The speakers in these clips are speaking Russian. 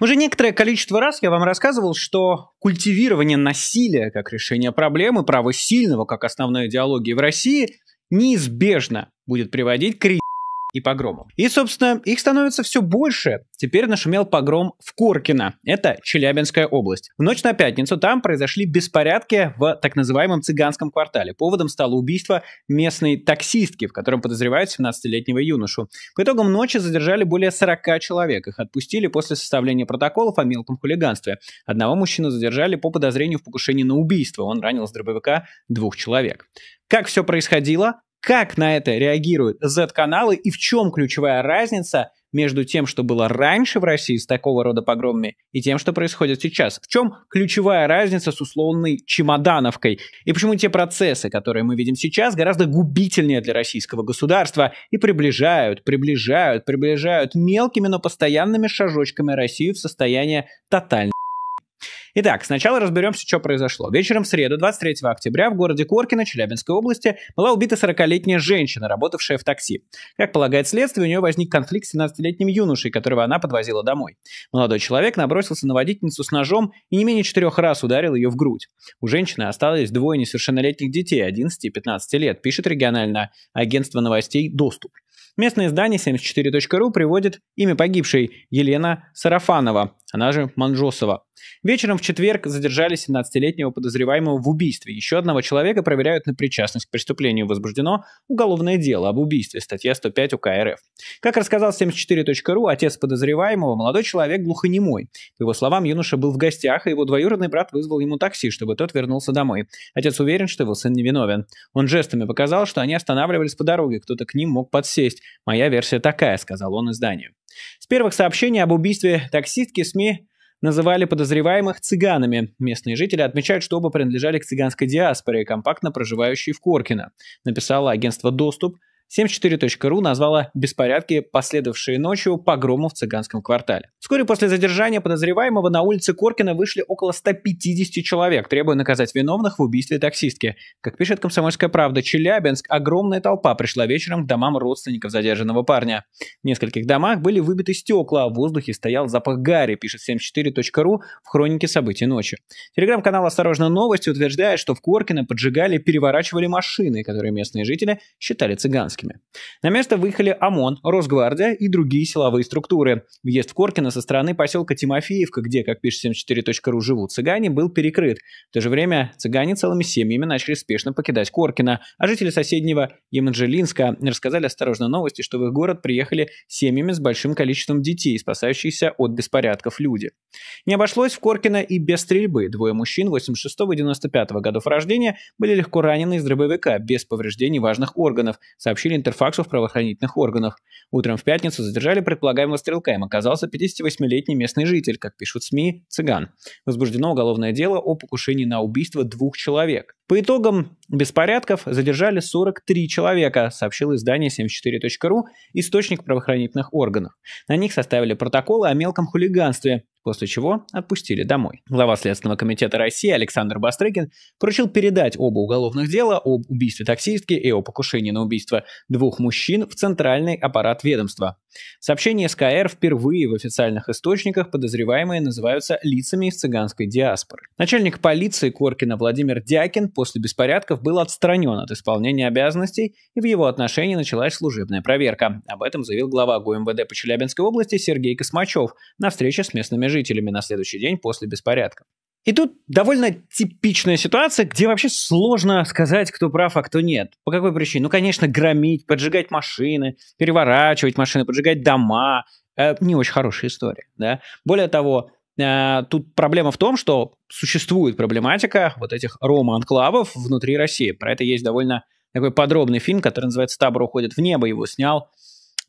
Уже некоторое количество раз я вам рассказывал, что культивирование насилия как решение проблемы, право сильного как основной идеологии в России неизбежно будет приводить к и погромам. И, собственно, их становится все больше. Теперь нашумел погром в Коркино. Это Челябинская область. В ночь на пятницу там произошли беспорядки в так называемом цыганском квартале. Поводом стало убийство местной таксистки, в котором подозревают 17-летнего юношу. По итогам ночи задержали более 40 человек. Их отпустили после составления протоколов о мелком хулиганстве. Одного мужчину задержали по подозрению в покушении на убийство. Он ранил с дробовика двух человек. Как все происходило, как на это реагируют Z-каналы и в чем ключевая разница между тем, что было раньше в России с такого рода погромами, и тем, что происходит сейчас? В чем ключевая разница с условной чемодановкой? И почему те процессы, которые мы видим сейчас, гораздо губительнее для российского государства и приближают, приближают, приближают мелкими, но постоянными шажочками Россию в состояние тотальной Итак, сначала разберемся, что произошло. Вечером в среду, 23 октября, в городе Коркино, Челябинской области, была убита 40-летняя женщина, работавшая в такси. Как полагает следствие, у нее возник конфликт с 17-летним юношей, которого она подвозила домой. Молодой человек набросился на водительницу с ножом и не менее четырех раз ударил ее в грудь. У женщины осталось двое несовершеннолетних детей, 11 и 15 лет, пишет региональное агентство новостей «Доступ». Местное издание 74.ru приводит имя погибшей Елена Сарафанова, она же Манжосова. Вечером в четверг задержали 17-летнего подозреваемого в убийстве. Еще одного человека проверяют на причастность к преступлению. Возбуждено уголовное дело об убийстве, статья 105 УК РФ. Как рассказал 74.ру, отец подозреваемого, молодой человек глухонемой. По его словам, юноша был в гостях, и его двоюродный брат вызвал ему такси, чтобы тот вернулся домой. Отец уверен, что его сын невиновен. Он жестами показал, что они останавливались по дороге, кто-то к ним мог подсесть. «Моя версия такая», — сказал он изданию. С первых сообщений об убийстве таксистки СМИ называли подозреваемых цыганами. Местные жители отмечают, что оба принадлежали к цыганской диаспоре, компактно проживающей в Коркино, написало агентство «Доступ», 74.ru назвала беспорядки, последовавшие ночью погрому в цыганском квартале. Вскоре после задержания подозреваемого на улице Коркина вышли около 150 человек, требуя наказать виновных в убийстве таксистки. Как пишет «Комсомольская правда», Челябинск, огромная толпа пришла вечером к домам родственников задержанного парня. В нескольких домах были выбиты стекла, а в воздухе стоял запах гари, пишет 74.ru в хронике событий ночи. Телеграм-канал «Осторожно новости» утверждает, что в Коркина поджигали и переворачивали машины, которые местные жители считали цыганскими. Коркинскими. На место выехали ОМОН, Росгвардия и другие силовые структуры. Въезд в Коркино со стороны поселка Тимофеевка, где, как пишет 74.ru, живут цыгане, был перекрыт. В то же время цыгане целыми семьями начали спешно покидать Коркино, а жители соседнего Еманжелинска рассказали осторожно новости, что в их город приехали семьями с большим количеством детей, спасающиеся от беспорядков люди. Не обошлось в Коркино и без стрельбы. Двое мужчин 86 и 95 годов рождения были легко ранены из дробовика без повреждений важных органов, сообщили получили интерфаксу в правоохранительных органах. Утром в пятницу задержали предполагаемого стрелка, им оказался 58-летний местный житель, как пишут СМИ, цыган. Возбуждено уголовное дело о покушении на убийство двух человек. По итогам беспорядков задержали 43 человека, сообщило издание 74.ru, источник правоохранительных органов. На них составили протоколы о мелком хулиганстве, после чего отпустили домой. Глава Следственного комитета России Александр Бастрыкин поручил передать оба уголовных дела об убийстве таксистки и о покушении на убийство двух мужчин в центральный аппарат ведомства. В сообщении СКР впервые в официальных источниках подозреваемые называются лицами из цыганской диаспоры. Начальник полиции Коркина Владимир Дякин после беспорядков был отстранен от исполнения обязанностей, и в его отношении началась служебная проверка. Об этом заявил глава ГУМВД по Челябинской области Сергей Космачев на встрече с местными жителями на следующий день после беспорядков. И тут довольно типичная ситуация, где вообще сложно сказать, кто прав, а кто нет. По какой причине? Ну, конечно, громить, поджигать машины, переворачивать машины, поджигать дома. Э, не очень хорошая история, да. Более того, Э, тут проблема в том, что существует проблематика вот этих рома-анклавов внутри России. Про это есть довольно такой подробный фильм, который называется «Табор уходит в небо», его снял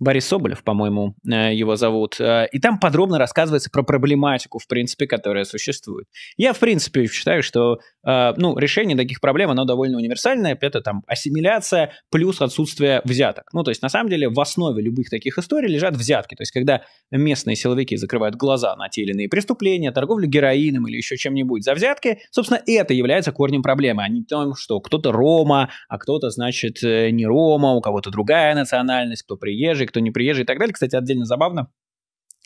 Борис Соболев, по-моему, э, его зовут. Э, и там подробно рассказывается про проблематику, в принципе, которая существует. Я, в принципе, считаю, что э, ну, решение таких проблем, оно довольно универсальное. Это там ассимиляция плюс отсутствие взяток. Ну, то есть, на самом деле, в основе любых таких историй лежат взятки. То есть, когда местные силовики закрывают глаза на те или иные преступления, торговлю героином или еще чем-нибудь за взятки, собственно, это является корнем проблемы, а не том, что кто-то Рома, а кто-то, значит, не Рома, у кого-то другая национальность, кто приезжий, кто не приезжий и так далее. Кстати, отдельно забавно,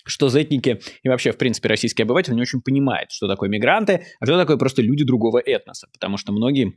что зетники и вообще, в принципе, российские обыватели не очень понимают, что такое мигранты, а что такое просто люди другого этноса, потому что многие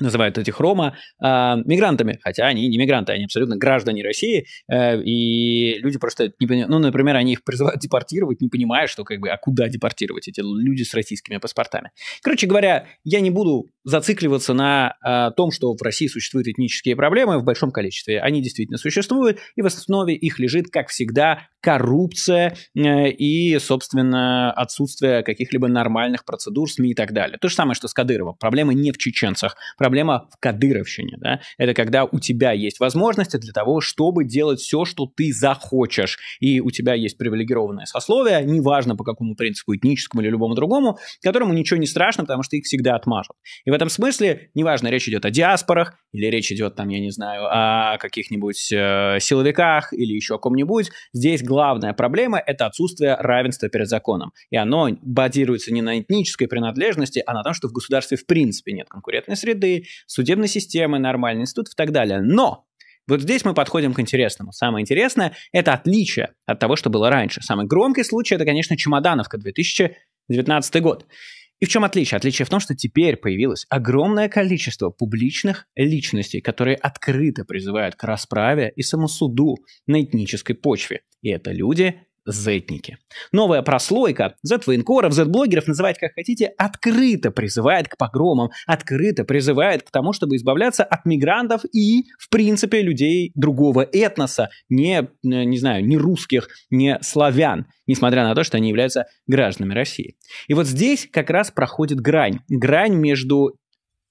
называют этих рома э, мигрантами, хотя они не мигранты, они абсолютно граждане России, э, и люди просто не понимают, ну, например, они их призывают депортировать, не понимая, что как бы, а куда депортировать эти люди с российскими паспортами. Короче говоря, я не буду зацикливаться на а, том, что в России существуют этнические проблемы в большом количестве. Они действительно существуют, и в основе их лежит, как всегда, коррупция э, и, собственно, отсутствие каких-либо нормальных процедур СМИ и так далее. То же самое, что с Кадыровым. Проблема не в чеченцах, проблема в кадыровщине. Да? Это когда у тебя есть возможности для того, чтобы делать все, что ты захочешь, и у тебя есть привилегированное сословие, неважно по какому принципу, этническому или любому другому, которому ничего не страшно, потому что их всегда отмажут. И в этом смысле, неважно, речь идет о диаспорах, или речь идет, там, я не знаю, о каких-нибудь э, силовиках или еще о ком-нибудь, здесь главная проблема – это отсутствие равенства перед законом. И оно базируется не на этнической принадлежности, а на том, что в государстве в принципе нет конкурентной среды, судебной системы, нормальных институтов и так далее. Но вот здесь мы подходим к интересному. Самое интересное – это отличие от того, что было раньше. Самый громкий случай – это, конечно, Чемодановка, 2019 год. И в чем отличие? Отличие в том, что теперь появилось огромное количество публичных личностей, которые открыто призывают к расправе и самосуду на этнической почве. И это люди, зетники. Новая прослойка Z-военкоров, Z-блогеров, называть как хотите, открыто призывает к погромам, открыто призывает к тому, чтобы избавляться от мигрантов и, в принципе, людей другого этноса, не, э, не знаю, не русских, не славян, несмотря на то, что они являются гражданами России. И вот здесь как раз проходит грань. Грань между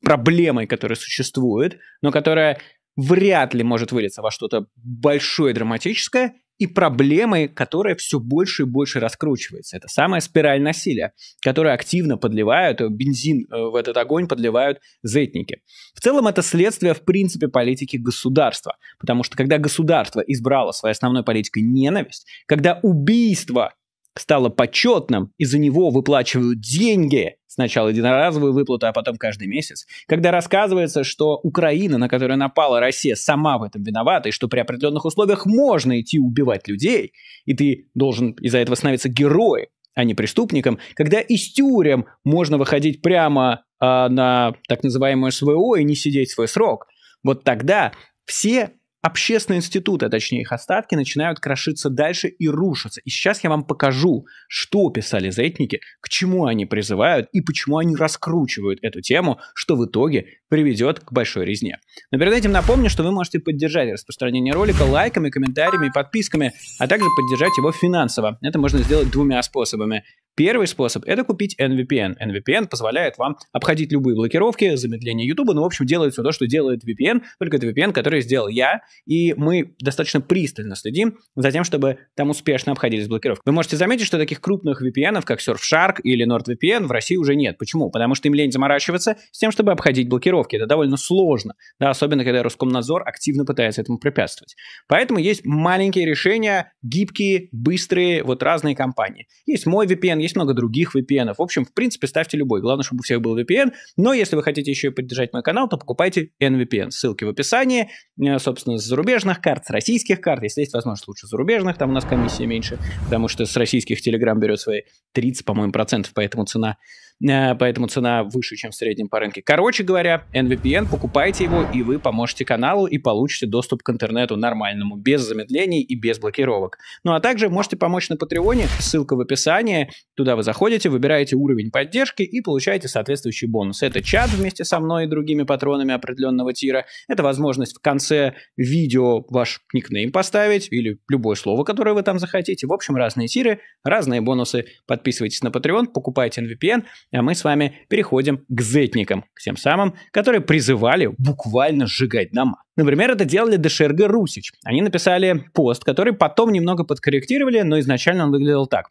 проблемой, которая существует, но которая вряд ли может вылиться во что-то большое драматическое, и проблемой, которая все больше и больше раскручивается. Это самая спираль насилия, которую активно подливают, э, бензин э, в этот огонь подливают зетники. В целом это следствие, в принципе, политики государства. Потому что когда государство избрало своей основной политикой ненависть, когда убийство стало почетным, и за него выплачивают деньги, сначала единоразовую выплату, а потом каждый месяц, когда рассказывается, что Украина, на которую напала Россия, сама в этом виновата, и что при определенных условиях можно идти убивать людей, и ты должен из-за этого становиться героем, а не преступником, когда из тюрем можно выходить прямо э, на так называемое СВО и не сидеть свой срок, вот тогда все Общественные институты, а точнее их остатки, начинают крошиться дальше и рушиться. И сейчас я вам покажу, что писали заэтники, к чему они призывают и почему они раскручивают эту тему, что в итоге приведет к большой резне. Но перед этим напомню, что вы можете поддержать распространение ролика лайками, комментариями и подписками, а также поддержать его финансово. Это можно сделать двумя способами. Первый способ – это купить NVPN. NVPN позволяет вам обходить любые блокировки, замедление YouTube, ну, в общем, делает все то, что делает VPN, только это VPN, который сделал я, и мы достаточно пристально следим за тем, чтобы там успешно обходились блокировки. Вы можете заметить, что таких крупных VPN, как Surfshark или NordVPN, в России уже нет. Почему? Потому что им лень заморачиваться с тем, чтобы обходить блокировки. Это довольно сложно, да, особенно когда Роскомнадзор активно пытается этому препятствовать. Поэтому есть маленькие решения, гибкие, быстрые, вот разные компании. Есть мой VPN, есть много других VPN. В общем, в принципе, ставьте любой. Главное, чтобы у всех был VPN. Но если вы хотите еще и поддержать мой канал, то покупайте NVPN. Ссылки в описании. Э, собственно, с зарубежных карт, с российских карт. Если есть возможность, лучше зарубежных. Там у нас комиссия меньше, потому что с российских Telegram берет свои 30, по-моему, процентов, поэтому цена Э, поэтому цена выше, чем в среднем по рынке. Короче говоря, NVPN, покупайте его, и вы поможете каналу и получите доступ к интернету нормальному, без замедлений и без блокировок. Ну а также можете помочь на Патреоне, ссылка в описании, туда вы заходите, выбираете уровень поддержки и получаете соответствующий бонус. Это чат вместе со мной и другими патронами определенного тира, это возможность в конце видео ваш никнейм поставить или любое слово, которое вы там захотите. В общем, разные тиры, разные бонусы. Подписывайтесь на Patreon, покупайте NVPN, а мы с вами переходим к зетникам, к тем самым, которые призывали буквально сжигать дома. Например, это делали ДШРГ Русич. Они написали пост, который потом немного подкорректировали, но изначально он выглядел так.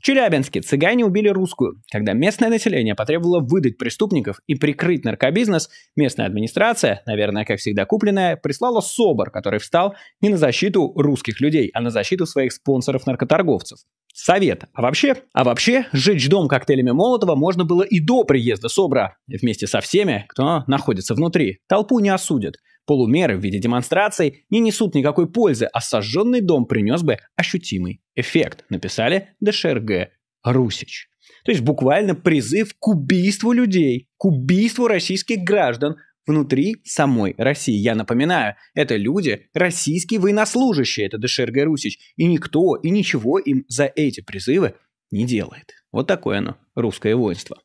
В Челябинске цыгане убили русскую. Когда местное население потребовало выдать преступников и прикрыть наркобизнес, местная администрация, наверное, как всегда купленная, прислала СОБР, который встал не на защиту русских людей, а на защиту своих спонсоров-наркоторговцев. Совет. А вообще, а вообще, сжечь дом коктейлями Молотова можно было и до приезда СОБРа, вместе со всеми, кто находится внутри. Толпу не осудят. Полумеры в виде демонстраций не несут никакой пользы, а сожженный дом принес бы ощутимый эффект, написали ДШРГ Русич. То есть буквально призыв к убийству людей, к убийству российских граждан внутри самой России. Я напоминаю, это люди, российские военнослужащие, это ДШРГ Русич, и никто и ничего им за эти призывы не делает. Вот такое оно, русское воинство.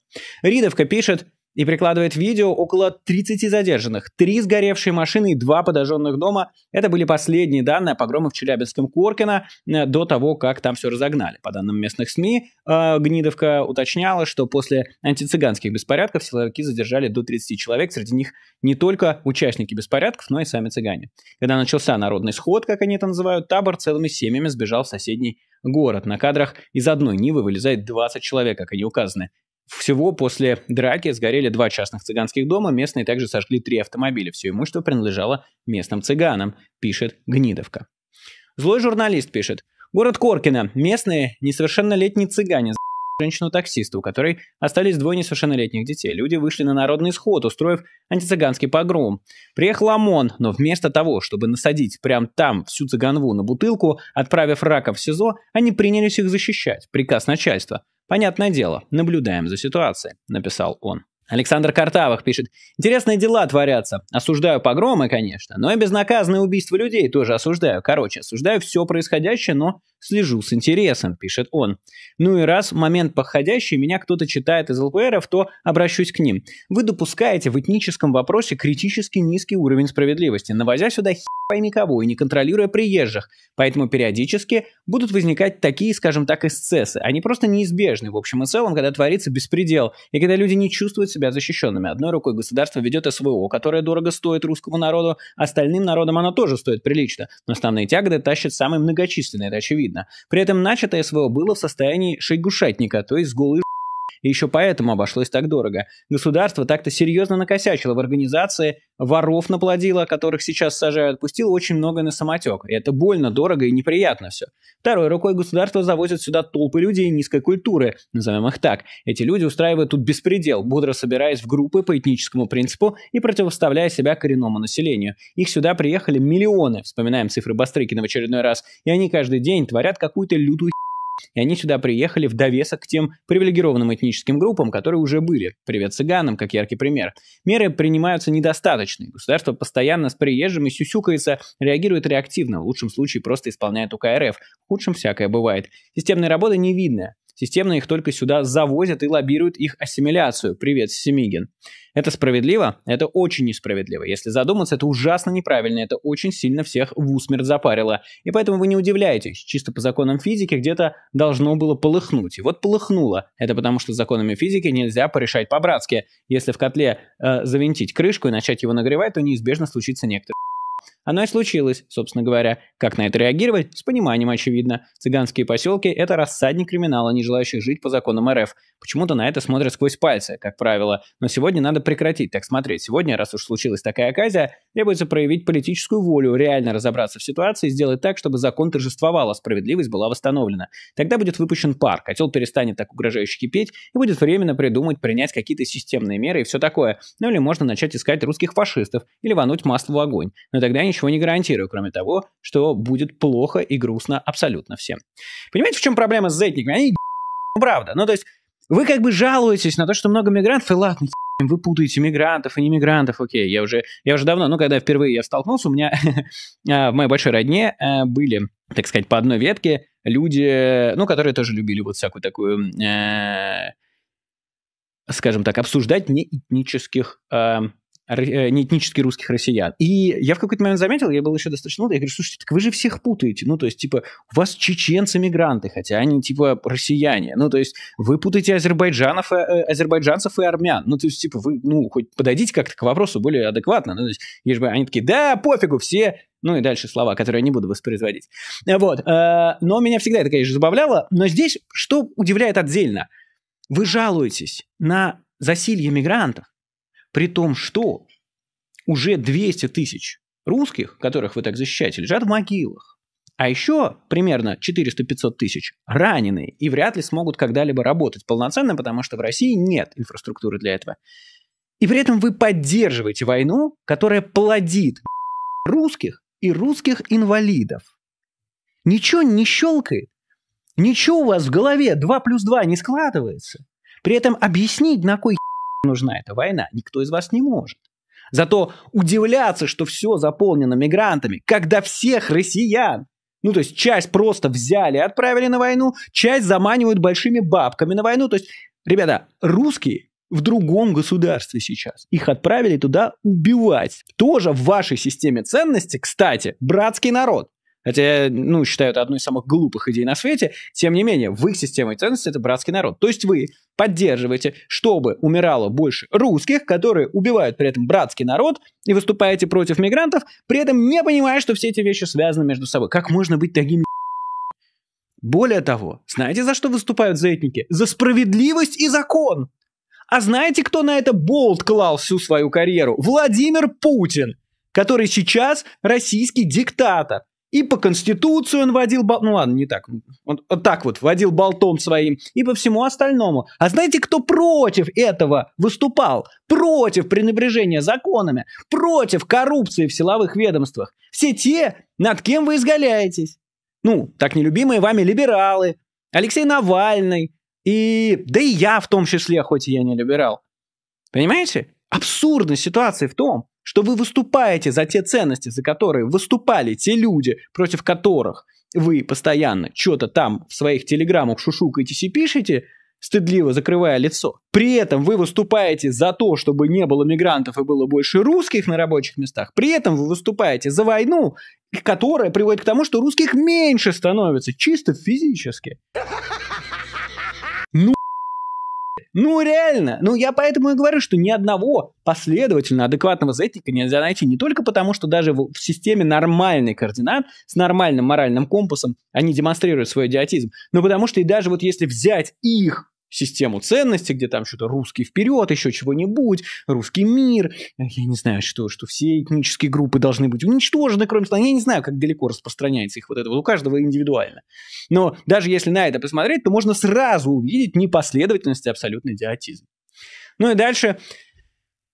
Ридовка пишет, и прикладывает видео около 30 задержанных, три сгоревшие машины и два подожженных дома. Это были последние данные о погромах в Челябинском Коркино э, до того, как там все разогнали. По данным местных СМИ, э, Гнидовка уточняла, что после антицыганских беспорядков силовики задержали до 30 человек, среди них не только участники беспорядков, но и сами цыгане. Когда начался народный сход, как они это называют, табор целыми семьями сбежал в соседний город. На кадрах из одной Нивы вылезает 20 человек, как они указаны. Всего после драки сгорели два частных цыганских дома, местные также сожгли три автомобиля. Все имущество принадлежало местным цыганам, пишет Гнидовка. Злой журналист пишет. Город Коркина. Местные несовершеннолетние цыгане женщину таксисту у которой остались двое несовершеннолетних детей. Люди вышли на народный сход, устроив антицыганский погром. Приехал ОМОН, но вместо того, чтобы насадить прямо там всю цыганву на бутылку, отправив раков в СИЗО, они принялись их защищать. Приказ начальства. «Понятное дело, наблюдаем за ситуацией», — написал он. Александр Картавых пишет. «Интересные дела творятся. Осуждаю погромы, конечно, но и безнаказанное убийство людей тоже осуждаю. Короче, осуждаю все происходящее, но Слежу с интересом, пишет он. Ну и раз момент подходящий меня кто-то читает из ЛПРов, то обращусь к ним. Вы допускаете в этническом вопросе критически низкий уровень справедливости, навозя сюда хи пойми кого и не контролируя приезжих. Поэтому периодически будут возникать такие, скажем так, эксцессы. Они просто неизбежны в общем и целом, когда творится беспредел, и когда люди не чувствуют себя защищенными. Одной рукой государство ведет СВО, которое дорого стоит русскому народу, остальным народам оно тоже стоит прилично. Но основные тяготы тащат самые многочисленные, это очевидно очевидно. При этом начатое СВО было в состоянии шейгушатника, то есть с голой и еще поэтому обошлось так дорого. Государство так-то серьезно накосячило в организации, воров наплодило, которых сейчас сажают, пустил очень много на самотек. И это больно, дорого и неприятно все. Второй рукой государство завозит сюда толпы людей низкой культуры, назовем их так. Эти люди устраивают тут беспредел, бодро собираясь в группы по этническому принципу и противоставляя себя коренному населению. Их сюда приехали миллионы, вспоминаем цифры Бастрыкина в очередной раз, и они каждый день творят какую-то лютую и они сюда приехали в довесок к тем привилегированным этническим группам, которые уже были. Привет цыганам, как яркий пример. Меры принимаются недостаточные. Государство постоянно с приезжими сюсюкается, реагирует реактивно, в лучшем случае просто исполняет УК РФ, в худшем всякое бывает. Системной работы не видно. Системно их только сюда завозят и лоббируют их ассимиляцию. Привет, Семигин. Это справедливо? Это очень несправедливо. Если задуматься, это ужасно неправильно. Это очень сильно всех в усмерть запарило. И поэтому вы не удивляетесь. Чисто по законам физики где-то должно было полыхнуть. И вот полыхнуло. Это потому, что законами физики нельзя порешать по-братски. Если в котле э, завинтить крышку и начать его нагревать, то неизбежно случится некоторое оно и случилось, собственно говоря. Как на это реагировать? С пониманием, очевидно. Цыганские поселки – это рассадник криминала, не желающих жить по законам РФ. Почему-то на это смотрят сквозь пальцы, как правило. Но сегодня надо прекратить так смотреть. Сегодня, раз уж случилась такая оказия, требуется проявить политическую волю, реально разобраться в ситуации и сделать так, чтобы закон торжествовал, а справедливость была восстановлена. Тогда будет выпущен пар, котел перестанет так угрожающе кипеть и будет временно придумать, принять какие-то системные меры и все такое. Ну или можно начать искать русских фашистов или вануть масло в огонь. Но тогда никогда ничего не гарантирую, кроме того, что будет плохо и грустно абсолютно всем. Понимаете, в чем проблема с зетниками? Они ну, правда. Ну, то есть вы как бы жалуетесь на то, что много мигрантов, и ладно, вы путаете мигрантов и не мигрантов, окей, я уже, я уже давно, ну, когда впервые я столкнулся, у меня а, в моей большой родне э, были, так сказать, по одной ветке люди, ну, которые тоже любили вот всякую такую, э, скажем так, обсуждать неэтнических а, Э, этнических русских россиян. И я в какой-то момент заметил, я был еще достаточно молод, я говорю, слушайте, так вы же всех путаете. Ну, то есть, типа, у вас чеченцы-мигранты, хотя они, типа, россияне. Ну, то есть, вы путаете азербайджанов, э, э, азербайджанцев и армян. Ну, то есть, типа, вы, ну, хоть подойдите как-то к вопросу более адекватно. Ну, то есть, есть бы они такие, да, пофигу, все ну и дальше слова, которые я не буду воспроизводить. Вот. Но меня всегда это, конечно, забавляло. Но здесь что удивляет отдельно? Вы жалуетесь на засилье мигрантов, при том, что уже 200 тысяч русских, которых вы так защищаете, лежат в могилах. А еще примерно 400-500 тысяч раненые и вряд ли смогут когда-либо работать полноценно, потому что в России нет инфраструктуры для этого. И при этом вы поддерживаете войну, которая плодит русских и русских инвалидов. Ничего не щелкает. Ничего у вас в голове 2 плюс 2 не складывается. При этом объяснить, на кой нужна эта война, никто из вас не может. Зато удивляться, что все заполнено мигрантами, когда всех россиян, ну то есть часть просто взяли, отправили на войну, часть заманивают большими бабками на войну. То есть, ребята, русские в другом государстве сейчас. Их отправили туда убивать. Тоже в вашей системе ценностей, кстати, братский народ хотя я, ну, считаю это одной из самых глупых идей на свете, тем не менее, в их системе ценностей это братский народ. То есть вы поддерживаете, чтобы умирало больше русских, которые убивают при этом братский народ, и выступаете против мигрантов, при этом не понимая, что все эти вещи связаны между собой. Как можно быть таким более того, знаете, за что выступают заэтники? За справедливость и закон. А знаете, кто на это болт клал всю свою карьеру? Владимир Путин, который сейчас российский диктатор. И по Конституции он водил... Бол... Ну ладно, не так. Он вот так вот водил болтом своим. И по всему остальному. А знаете, кто против этого выступал? Против пренебрежения законами? Против коррупции в силовых ведомствах? Все те, над кем вы изгаляетесь. Ну, так нелюбимые вами либералы, Алексей Навальный, и... да и я в том числе, хоть и я не либерал. Понимаете? Абсурдность ситуации в том, что вы выступаете за те ценности, за которые выступали те люди, против которых вы постоянно что-то там в своих телеграммах шушукаетесь и пишете, стыдливо закрывая лицо. При этом вы выступаете за то, чтобы не было мигрантов и было больше русских на рабочих местах. При этом вы выступаете за войну, которая приводит к тому, что русских меньше становится, чисто физически. Ну, реально. Ну, я поэтому и говорю, что ни одного последовательно адекватного зетика нельзя найти. Не только потому, что даже в, в системе нормальный координат с нормальным моральным компасом они демонстрируют свой идиотизм, но потому что и даже вот если взять их систему ценностей, где там что-то русский вперед, еще чего-нибудь, русский мир, я не знаю, что, что все этнические группы должны быть уничтожены, кроме славян, я не знаю, как далеко распространяется их вот это, вот у каждого индивидуально. Но даже если на это посмотреть, то можно сразу увидеть непоследовательность и абсолютный идиотизм. Ну и дальше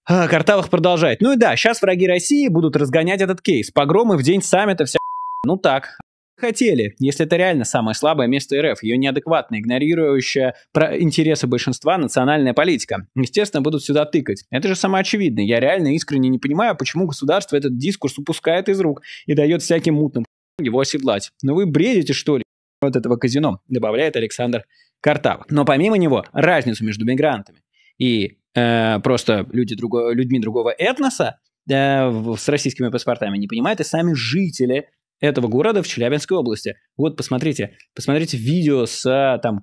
а, Картавых продолжает. Ну и да, сейчас враги России будут разгонять этот кейс. Погромы в день саммита, вся ну так, Хотели, если это реально самое слабое место РФ, ее неадекватно игнорирующая про интересы большинства национальная политика. Естественно, будут сюда тыкать. Это же самоочевидно. Я реально искренне не понимаю, почему государство этот дискурс упускает из рук и дает всяким мутным его оседлать. Но ну вы бредите, что ли? Вот этого казино, добавляет Александр Картавов. Но помимо него, разницу между мигрантами и э, просто люди друго, людьми другого этноса э, с российскими паспортами не понимают и сами жители этого города в Челябинской области. Вот, посмотрите, посмотрите видео с, а, там,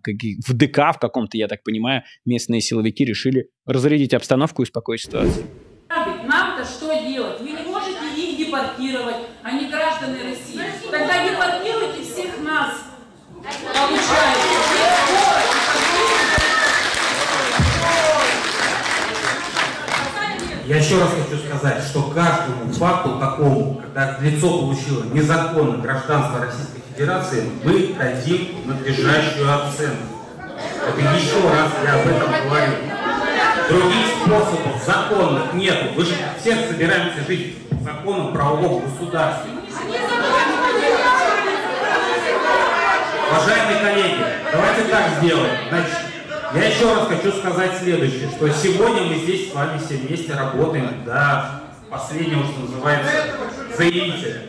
в ДК в каком-то, я так понимаю, местные силовики решили разрядить обстановку и успокоить ситуацию. Нам-то что делать? Вы не можете их депортировать, они граждане России. Тогда депортируйте всех нас. Получается, Я еще раз хочу сказать, что каждому факту такому, когда лицо получило незаконное гражданство Российской Федерации, мы дадим надлежащую оценку. Это еще раз я об этом говорю. Других способов законных нет. Мы же всех собираемся жить в законном правовом государстве. Уважаемые коллеги, давайте так сделаем. Значит, я еще раз хочу сказать следующее, что сегодня мы здесь с вами все вместе работаем до последнего, что называется, заявителя.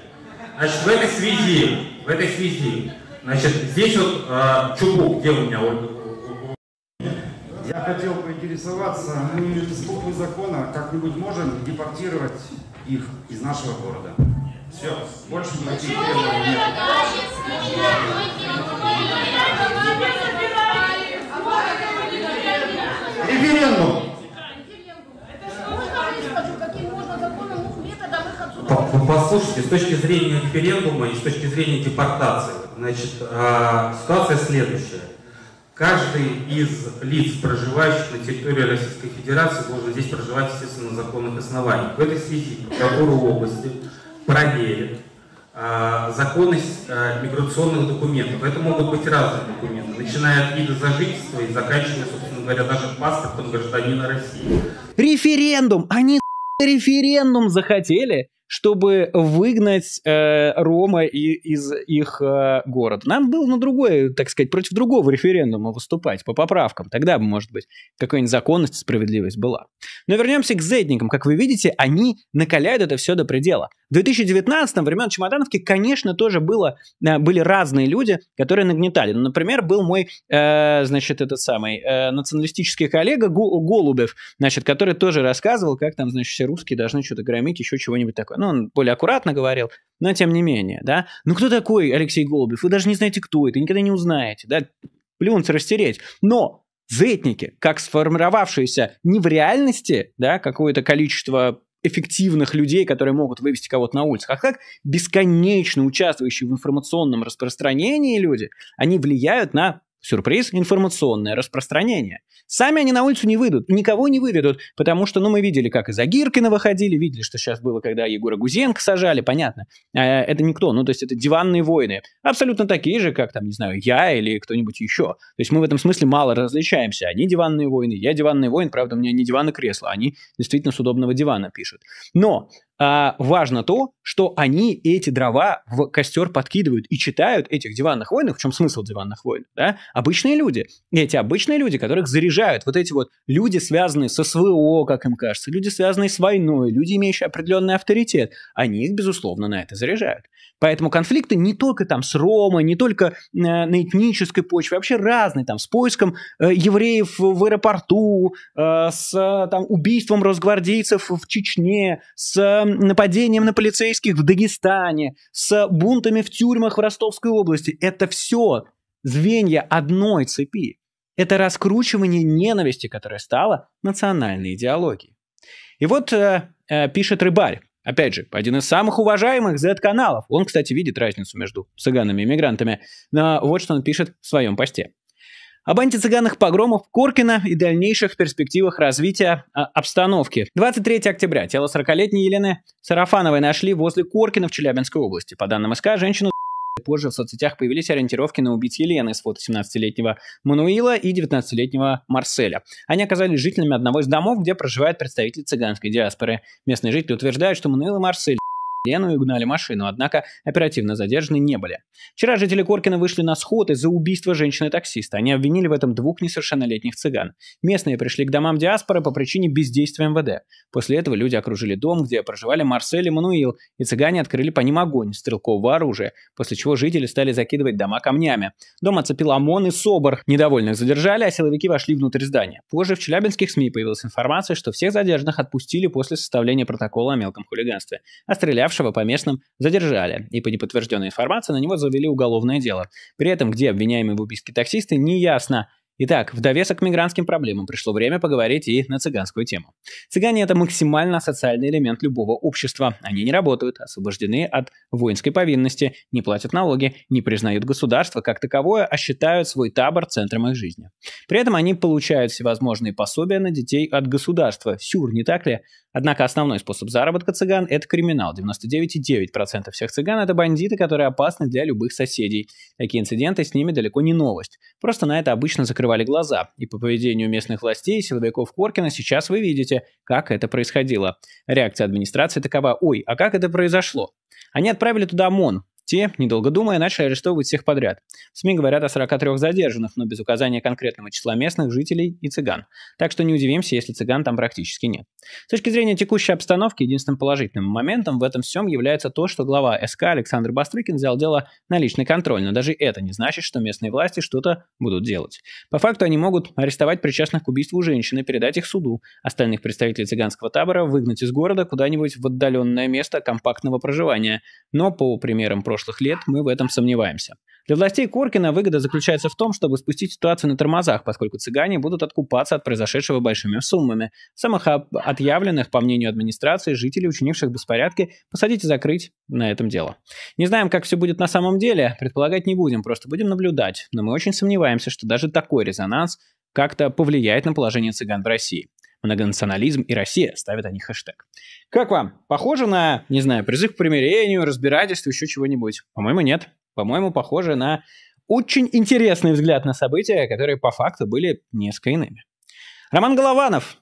Значит, в этой связи, в этой связи, значит, здесь вот э, чубук, где у меня Ольга? Я хотел поинтересоваться, мы с буквы закона как-нибудь можем депортировать их из нашего города? Все, больше никаких требований нет. Референдум. Послушайте, с точки зрения референдума и с точки зрения депортации, значит, а, ситуация следующая. Каждый из лиц, проживающих на территории Российской Федерации, должен здесь проживать, естественно, на законных основаниях. В этой связи прокуратура области проверит, Э, законность э, миграционных документов. Это могут быть разные документы, начиная от вида за жительство и заканчивая, собственно говоря, даже паспортом гражданина России. Референдум! Они референдум захотели чтобы выгнать э, Рома и, из их э, города. Нам было на другое, так сказать, против другого референдума выступать по поправкам. Тогда бы, может быть, какая-нибудь законность, справедливость была. Но вернемся к зедникам. Как вы видите, они накаляют это все до предела. В 2019-м, времен Чемодановки, конечно, тоже было, э, были разные люди, которые нагнетали. Ну, например, был мой, э, значит, этот самый э, националистический коллега Голубев, значит, который тоже рассказывал, как там, значит, все русские должны что-то громить, еще чего-нибудь такое ну, он более аккуратно говорил, но тем не менее, да. Ну, кто такой Алексей Голубев? Вы даже не знаете, кто это, никогда не узнаете, да. Плюнуть, растереть. Но зетники, как сформировавшиеся не в реальности, да, какое-то количество эффективных людей, которые могут вывести кого-то на улицу, а как бесконечно участвующие в информационном распространении люди, они влияют на Сюрприз – информационное распространение. Сами они на улицу не выйдут, никого не выведут, потому что, ну, мы видели, как из за Гиркина выходили, видели, что сейчас было, когда Егора Гузенко сажали, понятно. А, это никто, ну, то есть это диванные войны. Абсолютно такие же, как, там, не знаю, я или кто-нибудь еще. То есть мы в этом смысле мало различаемся. Они диванные войны, я диванный воин, правда, у меня не диван и кресло, они действительно с удобного дивана пишут. Но а, важно то, что они эти дрова в костер подкидывают и читают этих диванных войн, в чем смысл диванных войн, да, обычные люди, эти обычные люди, которых заряжают вот эти вот люди, связанные со СВО, как им кажется, люди, связанные с войной, люди, имеющие определенный авторитет, они их, безусловно, на это заряжают. Поэтому конфликты не только там с Ромой, не только э, на этнической почве, вообще разные, там, с поиском э, евреев в аэропорту, э, с э, там, убийством росгвардейцев в Чечне, с э, нападением на полицейских в Дагестане, с бунтами в тюрьмах в Ростовской области. Это все звенья одной цепи. Это раскручивание ненависти, которая стала национальной идеологией. И вот э, э, пишет рыбарь. Опять же, один из самых уважаемых Z-каналов. Он, кстати, видит разницу между цыганами и мигрантами. Но э, вот что он пишет в своем посте об антицыганных погромах Коркина и дальнейших перспективах развития а, обстановки. 23 октября тело 40-летней Елены Сарафановой нашли возле Коркина в Челябинской области. По данным СК, женщину Позже в соцсетях появились ориентировки на убийц Елены с фото 17-летнего Мануила и 19-летнего Марселя. Они оказались жителями одного из домов, где проживает представитель цыганской диаспоры. Местные жители утверждают, что Мануил и Марсель Лену и угнали машину, однако оперативно задержаны не были. Вчера жители Коркина вышли на сход из-за убийства женщины-таксиста. Они обвинили в этом двух несовершеннолетних цыган. Местные пришли к домам диаспоры по причине бездействия МВД. После этого люди окружили дом, где проживали Марсель и Мануил, и цыгане открыли по ним огонь стрелкового оружия, после чего жители стали закидывать дома камнями. Дом оцепил ОМОН и СОБР. Недовольных задержали, а силовики вошли внутрь здания. Позже в челябинских СМИ появилась информация, что всех задержанных отпустили после составления протокола о мелком хулиганстве. А стреляв Стрелявшего по местным задержали, и по неподтвержденной информации на него завели уголовное дело. При этом, где обвиняемый в убийстве таксиста, неясно, Итак, в довесок к мигрантским проблемам пришло время поговорить и на цыганскую тему. Цыгане – это максимально социальный элемент любого общества. Они не работают, освобождены от воинской повинности, не платят налоги, не признают государство как таковое, а считают свой табор центром их жизни. При этом они получают всевозможные пособия на детей от государства. Сюр, не так ли? Однако основной способ заработка цыган – это криминал. 99,9% всех цыган – это бандиты, которые опасны для любых соседей. Такие инциденты с ними далеко не новость. Просто на это обычно закрывают закрывали глаза, и по поведению местных властей силовиков Коркина сейчас вы видите, как это происходило. Реакция администрации такова «Ой, а как это произошло?» Они отправили туда ОМОН, те, недолго думая, начали арестовывать всех подряд. СМИ говорят о 43 задержанных, но без указания конкретного числа местных жителей и цыган. Так что не удивимся, если цыган там практически нет. С точки зрения текущей обстановки, единственным положительным моментом в этом всем является то, что глава СК Александр Бастрыкин взял дело на личный контроль, но даже это не значит, что местные власти что-то будут делать. По факту они могут арестовать причастных к убийству женщин и передать их суду, остальных представителей цыганского табора выгнать из города куда-нибудь в отдаленное место компактного проживания. Но, по примерам прошлого прошлых лет, мы в этом сомневаемся. Для властей Коркина выгода заключается в том, чтобы спустить ситуацию на тормозах, поскольку цыгане будут откупаться от произошедшего большими суммами. Самых отъявленных, по мнению администрации, жителей, учинивших беспорядки, посадить и закрыть на этом дело. Не знаем, как все будет на самом деле, предполагать не будем, просто будем наблюдать. Но мы очень сомневаемся, что даже такой резонанс как-то повлияет на положение цыган в России многонационализм и Россия, ставят они хэштег. Как вам? Похоже на, не знаю, призыв к примирению, разбирательство еще чего-нибудь? По-моему, нет. По-моему, похоже на очень интересный взгляд на события, которые по факту были несколько иными. Роман Голованов,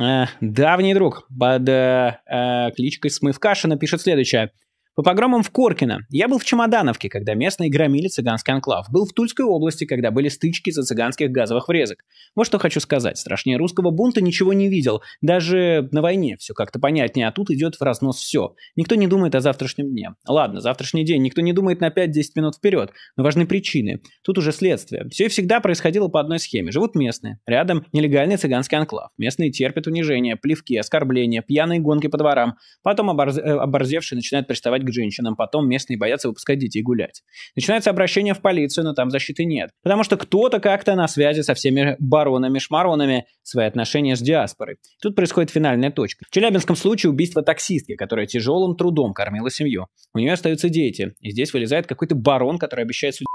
э, давний друг, под э, э, кличкой Смывкашина, пишет следующее – по погромам в Коркино. Я был в Чемодановке, когда местные громили цыганский анклав. Был в Тульской области, когда были стычки за цыганских газовых врезок. Вот что хочу сказать. Страшнее русского бунта ничего не видел. Даже на войне все как-то понятнее, а тут идет в разнос все. Никто не думает о завтрашнем дне. Ладно, завтрашний день. Никто не думает на 5-10 минут вперед. Но важны причины. Тут уже следствие. Все и всегда происходило по одной схеме. Живут местные. Рядом нелегальный цыганский анклав. Местные терпят унижение, плевки, оскорбления, пьяные гонки по дворам. Потом оборз... Э, оборзевшие начинают приставать женщинам, потом местные боятся выпускать детей гулять. Начинается обращение в полицию, но там защиты нет. Потому что кто-то как-то на связи со всеми баронами, шмаронами, свои отношения с диаспорой. Тут происходит финальная точка. В Челябинском случае убийство таксистки, которая тяжелым трудом кормила семью. У нее остаются дети, и здесь вылезает какой-то барон, который обещает судить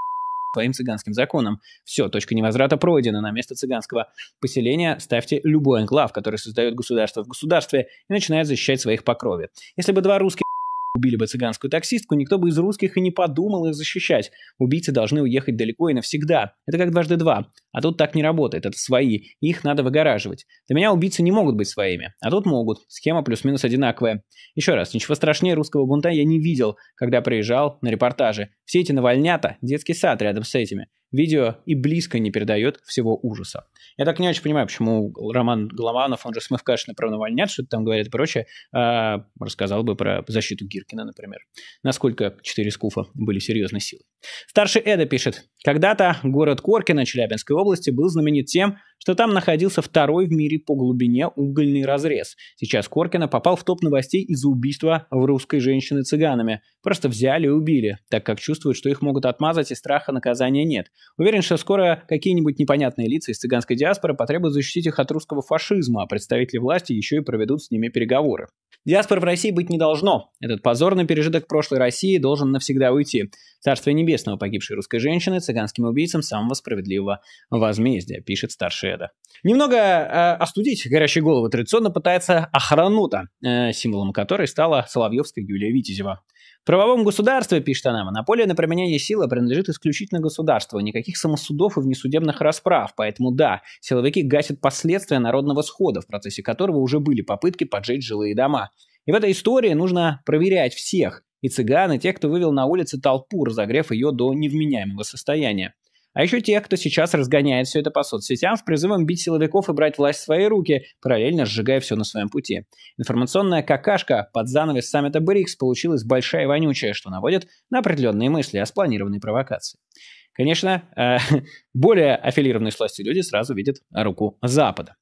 своим цыганским законам. Все, точка невозврата пройдена. На место цыганского поселения ставьте любой анклав, который создает государство в государстве и начинает защищать своих по крови. Если бы два русских убили бы цыганскую таксистку, никто бы из русских и не подумал их защищать. Убийцы должны уехать далеко и навсегда. Это как дважды два. А тут так не работает, это свои. Их надо выгораживать. Для меня убийцы не могут быть своими. А тут могут. Схема плюс-минус одинаковая. Еще раз, ничего страшнее русского бунта я не видел, когда приезжал на репортажи. Все эти навальнята – детский сад рядом с этими видео и близко не передает всего ужаса. Я так не очень понимаю, почему Роман Голованов, он же Смывкашин про навальнят, что-то там говорит и прочее, э, рассказал бы про защиту Гиркина, например. Насколько четыре скуфа были серьезной силой. Старший Эда пишет, когда-то город Коркино Челябинской области был знаменит тем, что там находился второй в мире по глубине угольный разрез. Сейчас Коркина попал в топ новостей из-за убийства в русской женщины цыганами. Просто взяли и убили, так как чувствуют, что их могут отмазать и страха наказания нет. Уверен, что скоро какие-нибудь непонятные лица из цыганской диаспоры потребуют защитить их от русского фашизма, а представители власти еще и проведут с ними переговоры. Диаспор в России быть не должно. Этот позорный пережиток прошлой России должен навсегда уйти. Царство небесного погибшей русской женщины цыганским убийцам самого справедливого возмездия, пишет старший Эда. Немного э, остудить горячие головы традиционно пытается охранута, э, символом которой стала Соловьевская Юлия Витязева. В правовом государстве, пишет она, монополия на применение силы принадлежит исключительно государству, никаких самосудов и внесудебных расправ, поэтому да, силовики гасят последствия народного схода, в процессе которого уже были попытки поджечь жилые дома. И в этой истории нужно проверять всех, и цыган, и тех, кто вывел на улицы толпу, разогрев ее до невменяемого состояния. А еще тех, кто сейчас разгоняет все это по соцсетям с призывом бить силовиков и брать власть в свои руки, параллельно сжигая все на своем пути. Информационная какашка под занавес саммита БРИКС получилась большая и вонючая, что наводит на определенные мысли о спланированной провокации. Конечно, э, более аффилированные с властью люди сразу видят руку Запада.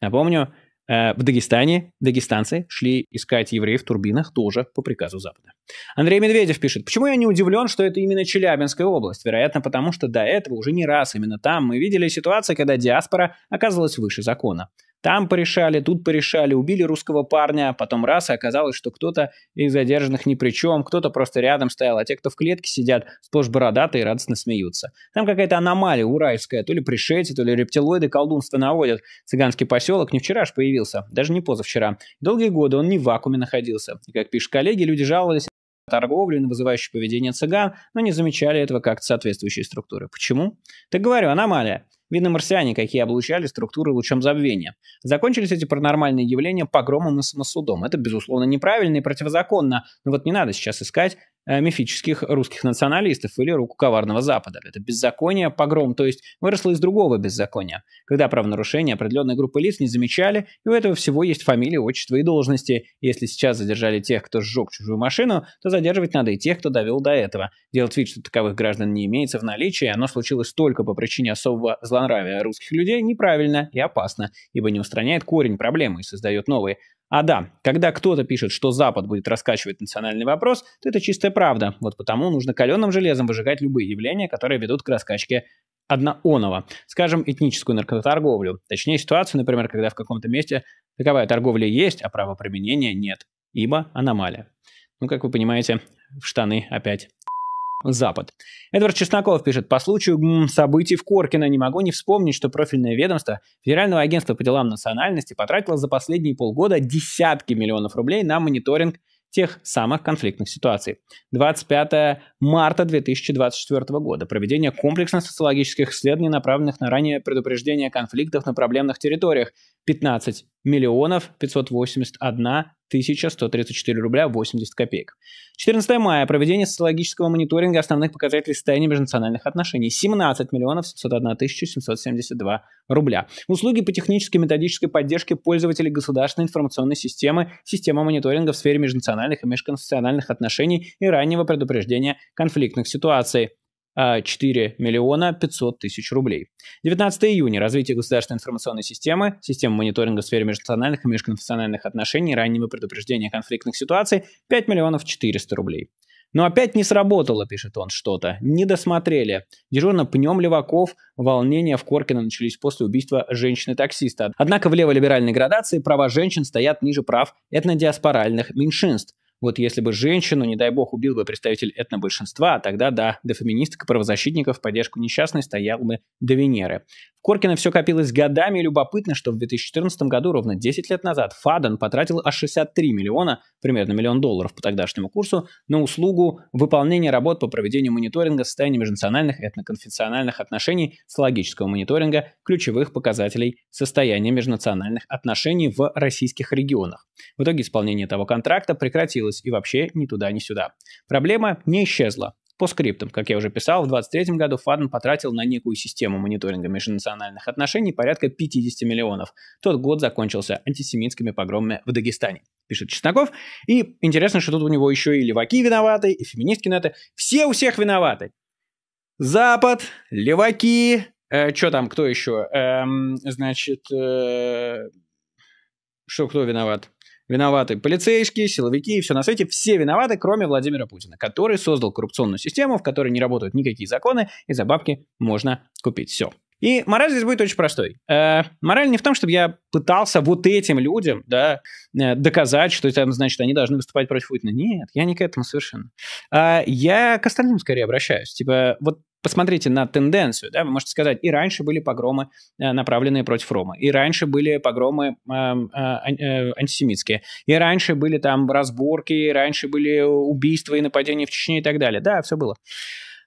Напомню, Э, в Дагестане дагестанцы шли искать евреев в турбинах тоже по приказу Запада. Андрей Медведев пишет, почему я не удивлен, что это именно Челябинская область? Вероятно, потому что до этого уже не раз именно там мы видели ситуацию, когда диаспора оказывалась выше закона. Там порешали, тут порешали, убили русского парня, а потом раз, и оказалось, что кто-то из задержанных ни при чем, кто-то просто рядом стоял, а те, кто в клетке сидят, сплошь бородатые и радостно смеются. Там какая-то аномалия уральская, то ли пришельцы, то ли рептилоиды колдунство наводят. Цыганский поселок не вчера ж появился, даже не позавчера. Долгие годы он не в вакууме находился. И, как пишут коллеги, люди жаловались торговлю, на вызывающее поведение цыган, но не замечали этого как соответствующие структуры. Почему? Так говорю, аномалия. Видно, марсиане какие облучали структуры лучом забвения. Закончились эти паранормальные явления погромом и самосудом. Это, безусловно, неправильно и противозаконно, но вот не надо сейчас искать Э, мифических русских националистов или руку коварного Запада. Это беззаконие, погром, то есть выросло из другого беззакония, когда правонарушения определенной группы лиц не замечали, и у этого всего есть фамилии, отчества и должности. Если сейчас задержали тех, кто сжег чужую машину, то задерживать надо и тех, кто довел до этого. Делать вид, что таковых граждан не имеется в наличии, оно случилось только по причине особого злонравия русских людей, неправильно и опасно, ибо не устраняет корень проблемы и создает новые. А да, когда кто-то пишет, что Запад будет раскачивать национальный вопрос, то это чистая правда. Вот потому нужно каленым железом выжигать любые явления, которые ведут к раскачке одноонова. Скажем, этническую наркоторговлю. Точнее, ситуацию, например, когда в каком-то месте таковая торговля есть, а правоприменения нет. Ибо аномалия. Ну, как вы понимаете, в штаны опять Запад. Эдвард Чесноков пишет, по случаю событий в Коркино не могу не вспомнить, что профильное ведомство Федерального агентства по делам национальности потратило за последние полгода десятки миллионов рублей на мониторинг тех самых конфликтных ситуаций. 25 марта 2024 года. Проведение комплексных социологических исследований, направленных на ранее предупреждение конфликтов на проблемных территориях. 15 миллионов 581 1134 рубля 80 копеек. 14 мая. Проведение социологического мониторинга основных показателей состояния межнациональных отношений. 17 миллионов 701 тысяча 772 рубля. Услуги по технической и методической поддержке пользователей государственной информационной системы, система мониторинга в сфере межнациональных и межконфессиональных отношений и раннего предупреждения конфликтных ситуаций. 4 э, миллиона 500 тысяч рублей. 19 июня. Развитие государственной информационной системы, система мониторинга в сфере межнациональных и межконфессиональных отношений, раннего предупреждения конфликтных ситуаций 5 миллионов 400 рублей. Но опять не сработало, пишет он что-то. Не досмотрели. Дежурно пнем леваков. Волнения в Коркино начались после убийства женщины-таксиста. Однако в леволиберальной градации права женщин стоят ниже прав этнодиаспоральных меньшинств. Вот если бы женщину, не дай бог, убил бы представитель этнобольшинства, тогда да, до феминисток и правозащитников в поддержку несчастной стоял бы до Венеры. Коркина все копилось годами, и любопытно, что в 2014 году, ровно 10 лет назад, Фаден потратил аж 63 миллиона, примерно миллион долларов по тогдашнему курсу, на услугу выполнения работ по проведению мониторинга состояния межнациональных и этноконфессиональных отношений с логического мониторинга ключевых показателей состояния межнациональных отношений в российских регионах. В итоге исполнение того контракта прекратилось и вообще ни туда, ни сюда. Проблема не исчезла. По скриптам, как я уже писал, в 2023 году Фаден потратил на некую систему мониторинга межнациональных отношений порядка 50 миллионов. Тот год закончился антисемитскими погромами в Дагестане, пишет Чесноков. И интересно, что тут у него еще и леваки виноваты, и феминистки на ну, это. Все у всех виноваты. Запад, леваки, э, что там, кто еще? Эм, значит, э, что кто виноват? виноваты полицейские, силовики и все на свете. Все виноваты, кроме Владимира Путина, который создал коррупционную систему, в которой не работают никакие законы, и за бабки можно купить все. И мораль здесь будет очень простой. Э, мораль не в том, чтобы я пытался вот этим людям да, э, доказать, что это значит, они должны выступать против Путина. Нет, я не к этому совершенно. Э, я к остальным скорее обращаюсь. Типа, вот посмотрите на тенденцию, да, вы можете сказать, и раньше были погромы, э, направленные против Рома, и раньше были погромы эм, э, э, антисемитские, и раньше были там разборки, и раньше были убийства и нападения в Чечне и так далее. Да, все было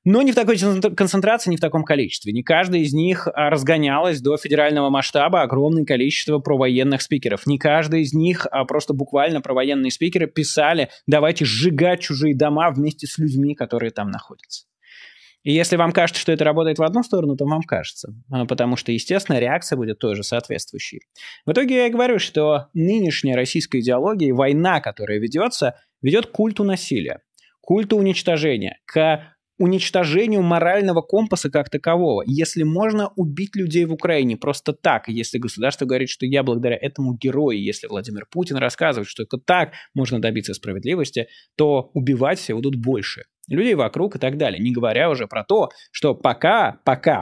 но не в такой концентрации, не в таком количестве. Не каждая из них а, разгонялась до федерального масштаба огромное количество провоенных спикеров. Не каждый из них, а просто буквально провоенные спикеры писали «давайте сжигать чужие дома вместе с людьми, которые там находятся». И если вам кажется, что это работает в одну сторону, то вам кажется, а, потому что, естественно, реакция будет тоже соответствующей. В итоге я говорю, что нынешняя российская идеология, война, которая ведется, ведет к культу насилия, к культу уничтожения, к уничтожению морального компаса как такового. Если можно убить людей в Украине просто так, если государство говорит, что я благодаря этому герой, если Владимир Путин рассказывает, что только так можно добиться справедливости, то убивать все будут больше людей вокруг и так далее. Не говоря уже про то, что пока, пока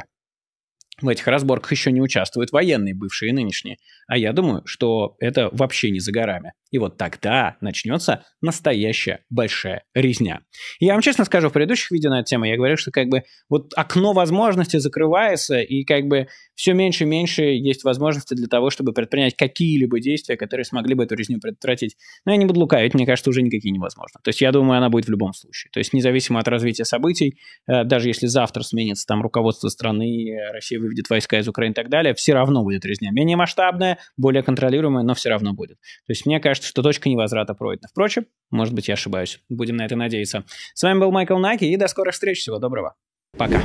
в этих разборках еще не участвуют военные, бывшие и нынешние. А я думаю, что это вообще не за горами. И вот тогда начнется настоящая большая резня. я вам честно скажу, в предыдущих видео на эту тему я говорил, что как бы вот окно возможности закрывается, и как бы все меньше и меньше есть возможности для того, чтобы предпринять какие-либо действия, которые смогли бы эту резню предотвратить. Но я не буду лукавить, мне кажется, уже никакие невозможно. То есть я думаю, она будет в любом случае. То есть независимо от развития событий, э, даже если завтра сменится там руководство страны, э, Россия выведет войска из Украины и так далее, все равно будет резня. Менее масштабная, более контролируемая, но все равно будет. То есть мне кажется, кажется, что точка невозврата пройдена. Впрочем, может быть, я ошибаюсь. Будем на это надеяться. С вами был Майкл Наки, и до скорых встреч. Всего доброго. Пока.